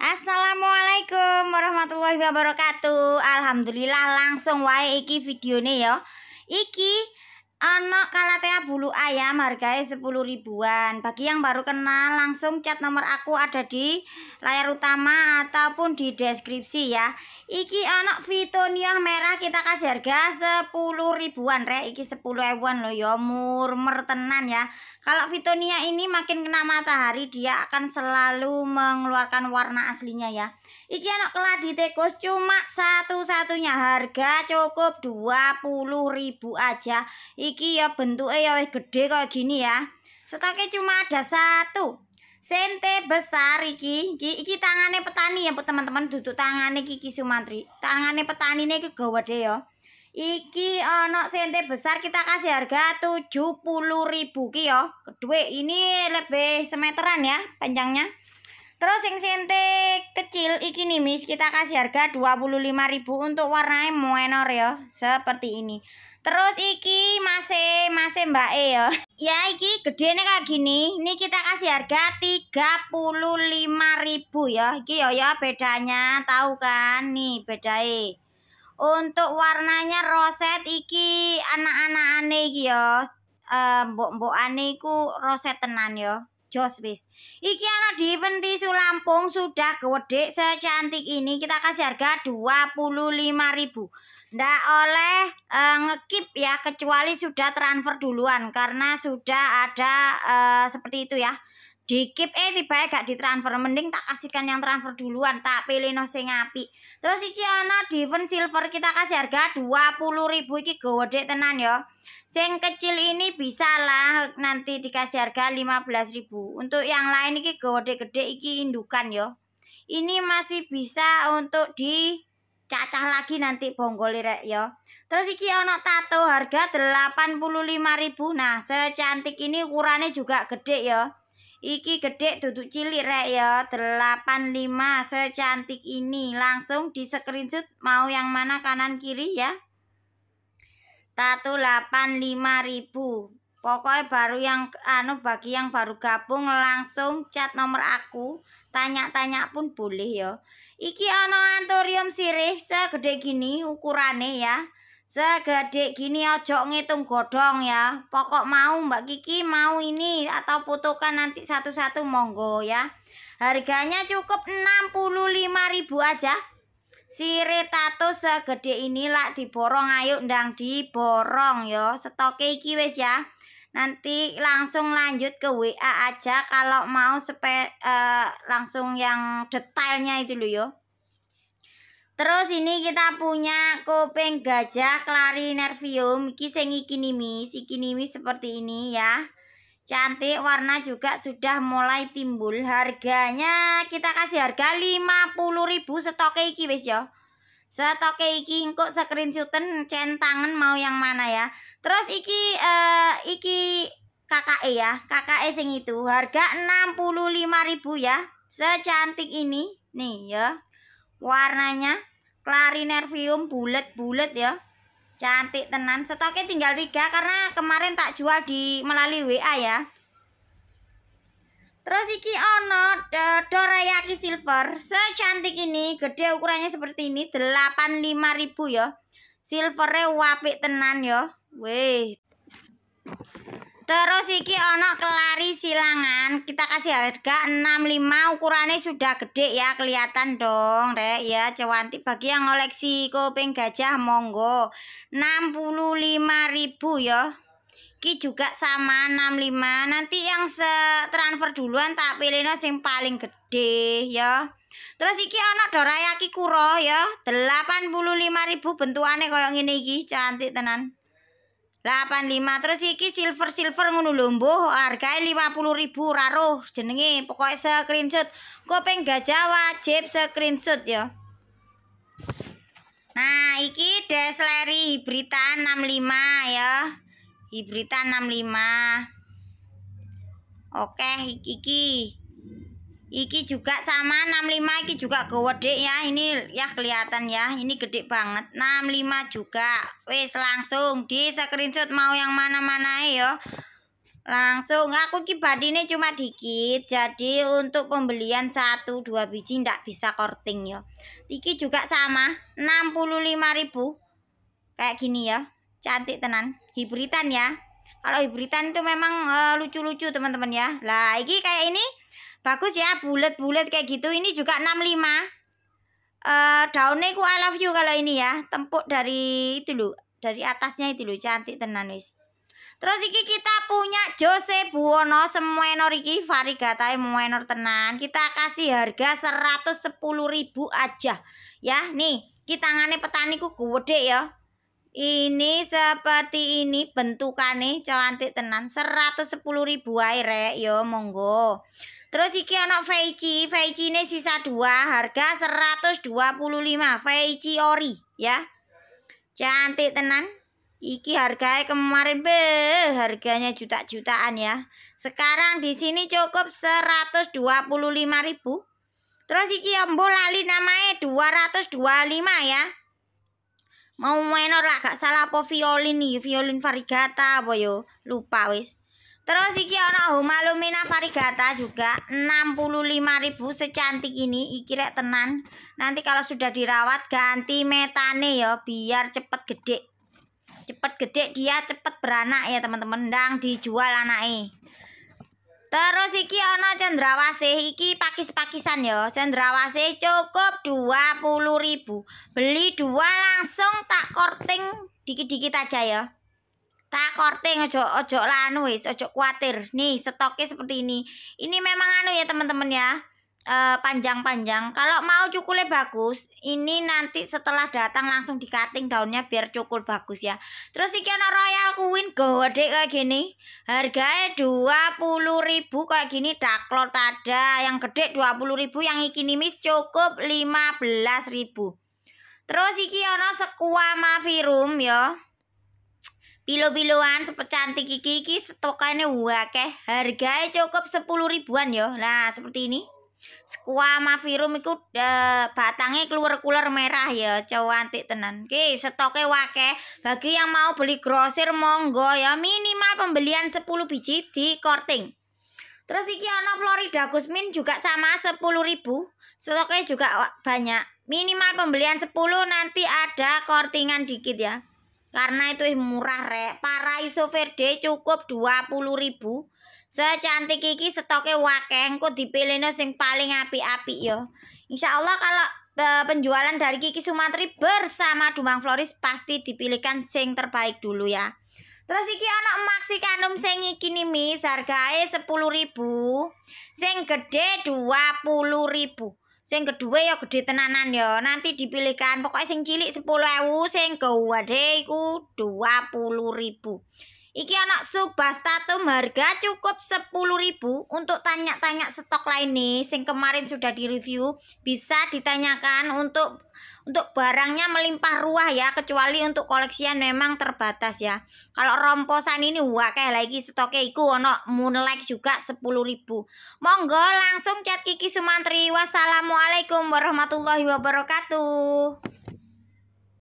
Assalamualaikum warahmatullahi wabarakatuh. Alhamdulillah langsung wae iki videone ya. Iki ana kalatea bulu ayam harganya 10 ribuan. Bagi yang baru kenal langsung chat nomor aku ada di layar utama ataupun di deskripsi ya. Iki ana fitonia merah kita kasih harga 10 ribuan rek. Iki 10 ewan loh ya murmer tenan ya. Kalau fitonia ini makin kena matahari dia akan selalu mengeluarkan warna aslinya ya. Iki anak keladi tikus cuma satu-satunya harga cukup ribu aja. Iki ya bentuknya ya wis gede kayak gini ya. Stoknya cuma ada satu. Sente besar iki, iki, iki tangannya petani ya teman-teman duduk tangannya, Kiki Sumantri. Tangannya petani ini iki deh ya. Iki ono sente besar kita kasih harga 70.000 ribu yo. Kedua ini lebih semeteran ya panjangnya. Terus yang sente kecil iki nih mis kita kasih harga ribu untuk warnanya moenor ya seperti ini. Terus iki masih masih Mbak E ya. Ya iki gede nih kayak gini. Ini kita kasih harga 35.000 ya. Iki yo ya bedanya tahu kan nih bedanya. E untuk warnanya roset iki anak-anak aneh iki ya eh, mbok-mbok aneh roset tenan yo, jos wis iki ana di event tisu Lampung sudah gede secantik ini kita kasih harga 25.000 ndak oleh uh, ngekip ya kecuali sudah transfer duluan karena sudah ada uh, seperti itu ya dikip eh tiba gak ditransfer mending tak kasihkan yang transfer duluan tak pilih no sing api. terus iki ana Diven Silver kita kasih harga 20.000 iki gede tenan ya sing kecil ini bisa lah nanti dikasih harga 15.000 untuk yang lain iki gede gede iki indukan yo. ini masih bisa untuk di cacah lagi nanti bonggoli rek yo. Terus iki ono tato harga 85.000. Nah, secantik ini ukurannya juga gede ya. Iki gede duduk cilik rek ya 85 secantik ini Langsung di screenshot mau yang mana kanan kiri ya Tato 85 ribu Pokoknya baru yang anu bagi yang baru gabung langsung cat nomor aku Tanya-tanya pun boleh ya Iki ono anturium sirih segede gini ukurannya ya Segede gini ojo ngitung godong ya. Pokok mau Mbak Kiki mau ini atau putukan nanti satu-satu monggo ya. Harganya cukup ribu aja. Sire tato segede ini lah diborong ayo ndang diborong yo. Stoke iki wis ya. Nanti langsung lanjut ke WA aja kalau mau sepe uh, eh, langsung yang detailnya itu loh yo. Terus ini kita punya kuping gajah clarinervium. Iki sing iki nimis, seperti ini ya. Cantik, warna juga sudah mulai timbul. Harganya kita kasih harga 50.000 stoknya iki wis ya. Stoknya iki engko screenshoten centangan mau yang mana ya. Terus iki uh, iki KKE ya, KKE sing itu harga ribu ya. Secantik ini nih ya warnanya klarinervium bulat-bulat ya cantik tenan stoknya tinggal tiga karena kemarin tak jual di melalui WA ya terus iki ono e, dorayaki silver secantik ini gede ukurannya seperti ini 85.000 ya silvernya wapik tenan ya weh Terus iki ono kelari silangan, kita kasih harga 65, ukurannya sudah gede ya, kelihatan dong, Rek. Ya, cewanti bagi yang koleksi kuping gajah monggo. 65.000 ya. Ki juga sama 65. Nanti yang se transfer duluan tak pilihnya sing paling gede ya. Terus iki ono dorayaki kuro ya, 85.000 bentukane koyo ngene iki, cantik tenan. 85 terus iki silver silver ngono lho mbuh hargae 50.000 ra roh jenenge pokoke screenshot kuping gajah wajib screenshot ya Nah iki Desleri hibrita 65 ya hibrita 65 Oke iki Iki juga sama 65 iki juga gede ya. Ini ya kelihatan ya. Ini gede banget. 65 juga. Wes langsung di screenshot mau yang mana-mana ya. Langsung aku kibat ini cuma dikit. Jadi untuk pembelian satu dua biji ndak bisa korting ya. Iki juga sama 65.000. Kayak gini ya. Cantik tenan. Hibritan ya. Kalau hibritan itu memang eh, lucu-lucu uh, teman-teman ya. Lah iki kayak ini Bagus ya, bulat-bulat kayak gitu. Ini juga 65. Uh, eh, daunnya ku I love you kalau ini ya. Tempuk dari itu loh, dari atasnya itu loh cantik tenan wis. Terus iki kita punya Jose Buono semuenor iki varigatae muenor tenan. Kita kasih harga 110.000 aja. Ya, nih, iki petani ku gede ya. Ini seperti ini bentukannya cantik tenan. 110.000 ae rek yo monggo. Terus iki anak feici feici ini sisa dua, harga 125 feici ori ya. Cantik tenan. Iki harganya kemarin be, harganya juta-jutaan ya. Sekarang di sini cukup 125.000. Terus iki embo ya, lali namanya 225 ya. Mau menor lah gak salah apa violin nih, violin varigata apa yo. Lupa wis. Terus iki ana Lumina varigata juga 65.000 secantik ini iki rek tenan. Nanti kalau sudah dirawat ganti metane ya biar cepet gede. Cepet gede dia cepet beranak ya teman-teman. Ndang dijual anake. Terus iki ana cendrawasih iki pakis-pakisan ya. Cendrawasih cukup 20.000. Beli dua langsung tak korting dikit-dikit aja ya. Tak korting ojo ojo lanu wis, ojo kuatir. Nih stoknya seperti ini. Ini memang anu ya teman-teman ya. Eh, panjang-panjang. E, Kalau mau cukulnya bagus, ini nanti setelah datang langsung di cutting daunnya biar cukul bagus ya. Terus iki ono Royal Queen gede kayak gini. Harganya ribu kayak gini daklor tada yang gede 20 ribu, yang iki nimis cukup ribu Terus iki ono sekuama Virum ya pilo cantik kiki iki iki stokane akeh. Harganya cukup 10 ribuan yo. Nah, seperti ini. Squama virum itu e, batangnya keluar-keluar merah ya, antik tenan. Oke, stoknya akeh. Bagi yang mau beli grosir monggo ya, minimal pembelian 10 biji di korting. Terus iki ono Florida Gusmin juga sama 10 ribu. Stoknya juga banyak. Minimal pembelian 10 nanti ada kortingan dikit ya. Karena itu murah rek. iso Verde cukup 20 ribu, Secantik iki stoknya wakeng kok dipilihno sing paling api-api yo, Insya Allah kalau e, penjualan dari Kiki sumatri bersama Dumang Floris pasti dipilihkan sing terbaik dulu ya. Terus iki anak maxi kanum sing iki nih mis, 10 ribu, Sing gede 20 ribu sing kedua ya gede tenanan ya nanti dipilihkan pokoknya sing cilik sepuluh ewu sing gede iku dua puluh ribu Iki anak subastatum harga cukup ribu untuk tanya-tanya stok lain nih sing kemarin sudah direview bisa ditanyakan untuk untuk barangnya melimpah ruah ya, kecuali untuk koleksian memang terbatas ya. Kalau romposan ini wah kayak lagi stoknya iku ono moonlight juga 10.000. Monggo langsung chat Kiki Sumantri. Wassalamualaikum warahmatullahi wabarakatuh.